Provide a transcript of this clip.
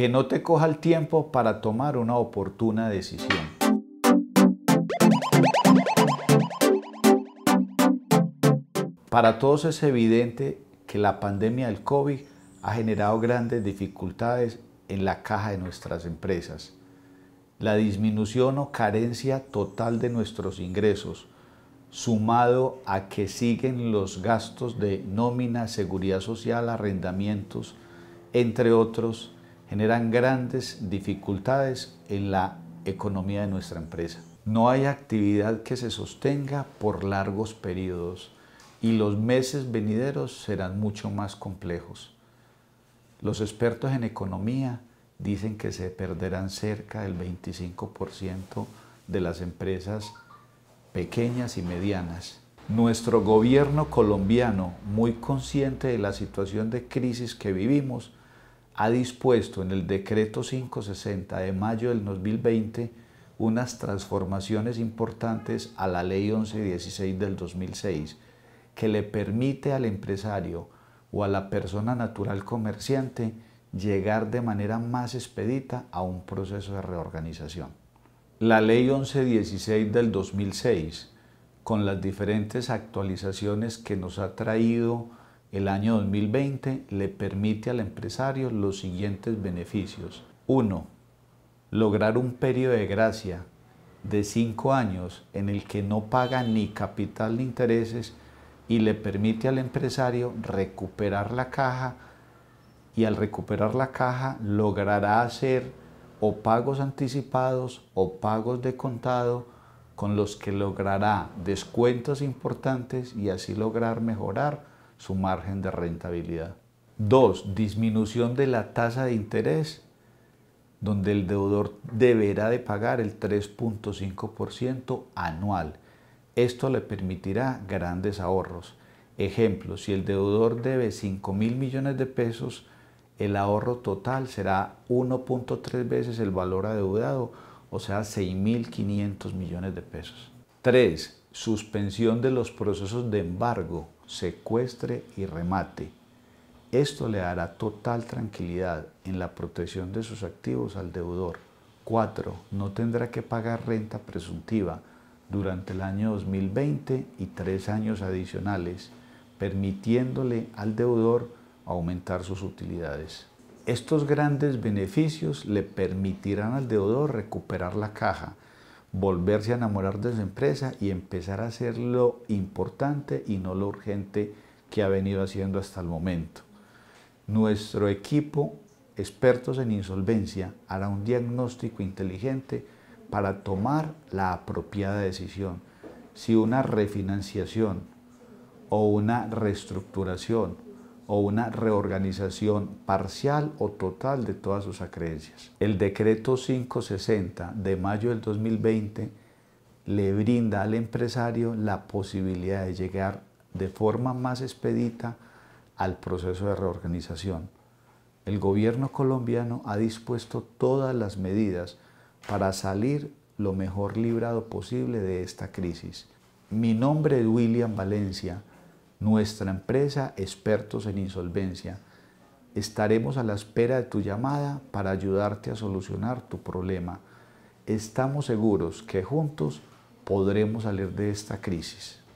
que no te coja el tiempo para tomar una oportuna decisión. Para todos es evidente que la pandemia del COVID ha generado grandes dificultades en la caja de nuestras empresas. La disminución o carencia total de nuestros ingresos, sumado a que siguen los gastos de nómina, seguridad social, arrendamientos, entre otros, generan grandes dificultades en la economía de nuestra empresa. No hay actividad que se sostenga por largos periodos y los meses venideros serán mucho más complejos. Los expertos en economía dicen que se perderán cerca del 25% de las empresas pequeñas y medianas. Nuestro gobierno colombiano, muy consciente de la situación de crisis que vivimos, ha dispuesto en el decreto 560 de mayo del 2020 unas transformaciones importantes a la ley 1116 del 2006 que le permite al empresario o a la persona natural comerciante llegar de manera más expedita a un proceso de reorganización. La ley 1116 del 2006, con las diferentes actualizaciones que nos ha traído el año 2020 le permite al empresario los siguientes beneficios. Uno, Lograr un periodo de gracia de 5 años en el que no paga ni capital ni intereses y le permite al empresario recuperar la caja y al recuperar la caja logrará hacer o pagos anticipados o pagos de contado con los que logrará descuentos importantes y así lograr mejorar su margen de rentabilidad. 2 disminución de la tasa de interés, donde el deudor deberá de pagar el 3.5% anual. Esto le permitirá grandes ahorros. Ejemplo, si el deudor debe 5 mil millones de pesos, el ahorro total será 1.3 veces el valor adeudado, o sea, 6.500 millones de pesos. 3 suspensión de los procesos de embargo, secuestre y remate. Esto le dará total tranquilidad en la protección de sus activos al deudor. 4. No tendrá que pagar renta presuntiva durante el año 2020 y tres años adicionales, permitiéndole al deudor aumentar sus utilidades. Estos grandes beneficios le permitirán al deudor recuperar la caja volverse a enamorar de su empresa y empezar a hacer lo importante y no lo urgente que ha venido haciendo hasta el momento. Nuestro equipo, expertos en insolvencia, hará un diagnóstico inteligente para tomar la apropiada decisión. Si una refinanciación o una reestructuración o una reorganización parcial o total de todas sus acreencias. El decreto 560 de mayo del 2020 le brinda al empresario la posibilidad de llegar de forma más expedita al proceso de reorganización. El gobierno colombiano ha dispuesto todas las medidas para salir lo mejor librado posible de esta crisis. Mi nombre es William Valencia nuestra empresa Expertos en Insolvencia. Estaremos a la espera de tu llamada para ayudarte a solucionar tu problema. Estamos seguros que juntos podremos salir de esta crisis.